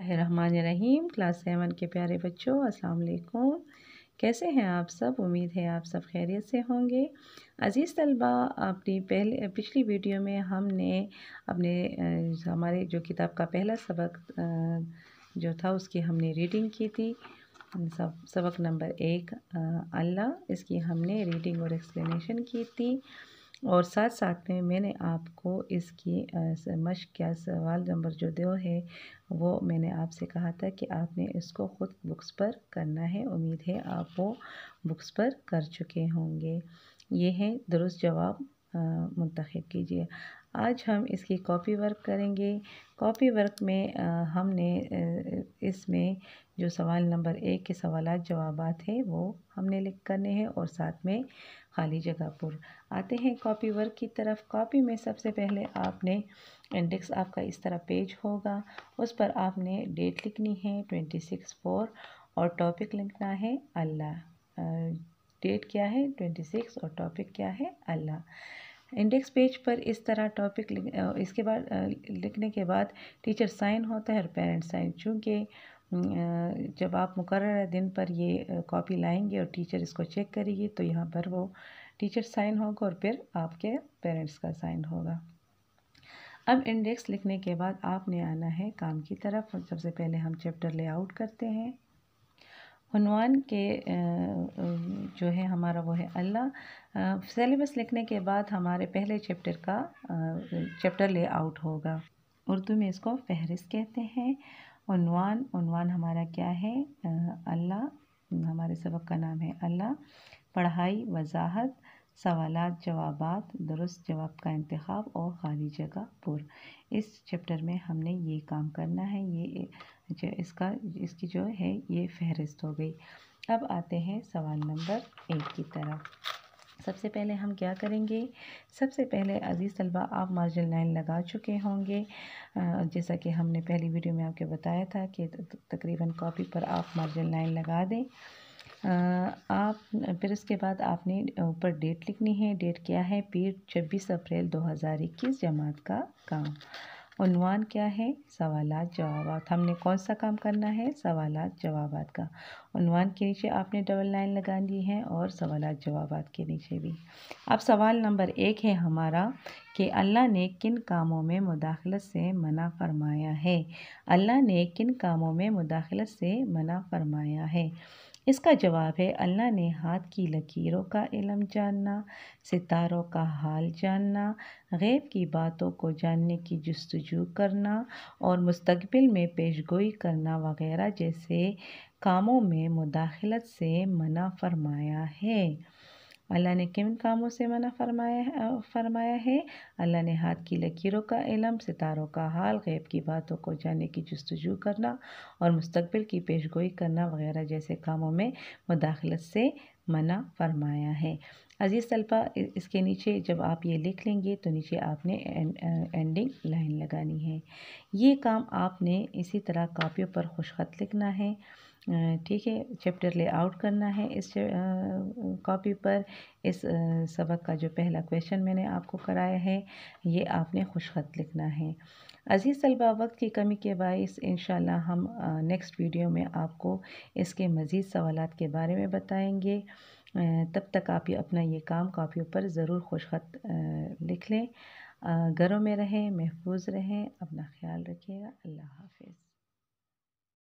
रहीम class seven के प्यारे बच्चों अस्सलाम वालेकुम कैसे हैं आप सब उम्मीद है आप सब खैरियत से होंगे अज़ीज़ तलबा अपनी पहले पिछली वीडियो में हमने अपने हमारे जो किताब का पहला सबक जो था उसकी हमने रीडिंग की थी सब सबक नंबर एक अल्लाह इसकी हमने रीडिंग और एक्सप्लेनेशन की थी और साथ साथ में मैंने आपको इसकी मश्क क्या सवाल नंबर जो दो है वो मैंने आपसे कहा था कि आपने इसको ख़ुद बुक्स पर करना है उम्मीद है आप वो बुक्स पर कर चुके होंगे ये है दुरुस्त जवाब मुंतखब कीजिए आज हम इसकी कॉपी वर्क करेंगे कॉपी वर्क में आ, हमने इसमें जो सवाल नंबर एक के सवाल जवाब हैं वो हमने लिख करने हैं और साथ में खाली जगह पर आते हैं कॉपी वर्क की तरफ कॉपी में सबसे पहले आपने इंडेक्स आपका इस तरह पेज होगा उस पर आपने डेट लिखनी है ट्वेंटी सिक्स फोर और टॉपिक लिखना है अल्लाह डेट क्या है ट्वेंटी सिक्स और टॉपिक क्या है अल्लाह इंडेक्स पेज पर इस तरह टॉपिक इसके बाद लिखने के बाद टीचर साइन होता है और पेरेंट्स साइन चूँकि जब आप मुकर दिन पर ये कॉपी लाएंगे और टीचर इसको चेक करेगी तो यहाँ पर वो टीचर साइन होगा और फिर आपके पेरेंट्स का साइन होगा अब इंडेक्स लिखने के बाद आपने आना है काम की तरफ सबसे पहले हम चैप्टर लेआउट करते हैं हनवान के जो है हमारा वो है अल्लाह सेलेबस लिखने के बाद हमारे पहले चैप्टर का चैप्टर ले आउट होगा उर्दू में इसको फहरिस्त कहते हैं उनवान उनवान हमारा क्या है अल्लाह हमारे सबक का नाम है अल्लाह पढ़ाई वजाहत सवाल जवाब दुरुस्त जवाब का इंतखब और खाली जगह पुर इस चैप्टर में हमने ये काम करना है ये इसका इसकी जो है ये फहरिस्त हो गई अब आते हैं सवाल नंबर एक की तरफ सबसे पहले हम क्या करेंगे सबसे पहले अज़ीज़ तलबा आप मार्जिन लाइन लगा चुके होंगे जैसा कि हमने पहली वीडियो में आपके बताया था कि तकरीबन कॉपी पर आप मार्जिन लाइन लगा दें आप फिर उसके बाद आपने ऊपर डेट लिखनी है डेट क्या है पीर छब्बीस अप्रैल दो हज़ार इक्कीस जमात का काम उनवान क्या है सवाल जवाब हमने कौन सा काम करना है सवाल जवाब का उनवान के नीचे आपने डबल लाइन लगा दी है और सवाल जवाब के नीचे भी अब सवाल नंबर एक है हमारा कि अल्लाह ने किन कामों में मुदाखलत से मना फरमाया है अल्लाह ने किन कामों में मुदाखलत से मना फरमाया है इसका जवाब है अल्लाह ने हाथ की लकीरों का इलम जानना सितारों का हाल जानना गैब की बातों को जानने की जस्तजू करना और मुस्तबिल में पेश गोई करना वगैरह जैसे कामों में मुदाखलत से मना फरमाया है अल्लाह ने किन कामों से मना फरमाया फरमाया है अल्लाह ने हाथ की लकीरों का इलम सितारों का हाल गैब की बातों को जानने की जस्तजू करना और मुस्तबिल की पेश गोई करना वगैरह जैसे कामों में मुदाखलत से मना फरमाया है अज़ीज़ तलबा इसके नीचे जब आप ये लिख लेंगे तो नीचे आपने एंडिंग लाइन लगानी है ये काम आपने इसी तरह कापियों पर खुशखत लिखना है ठीक है चैप्टर ले आउट करना है इस कॉपी पर इस सबक का जो पहला क्वेश्चन मैंने आपको कराया है ये आपने खुशखत लिखना है अजीज़ तलबा वक्त की कमी के बायस इन हम नेक्स्ट वीडियो में आपको इसके मज़ीद सवाल के बारे में बताएंगे तब तक आप ये अपना ये काम कापियों पर ज़रूर खुशखत लिख लें घरों में रहें महफूज रहें अपना ख्याल रखिएगा अल्लाह हाफिज़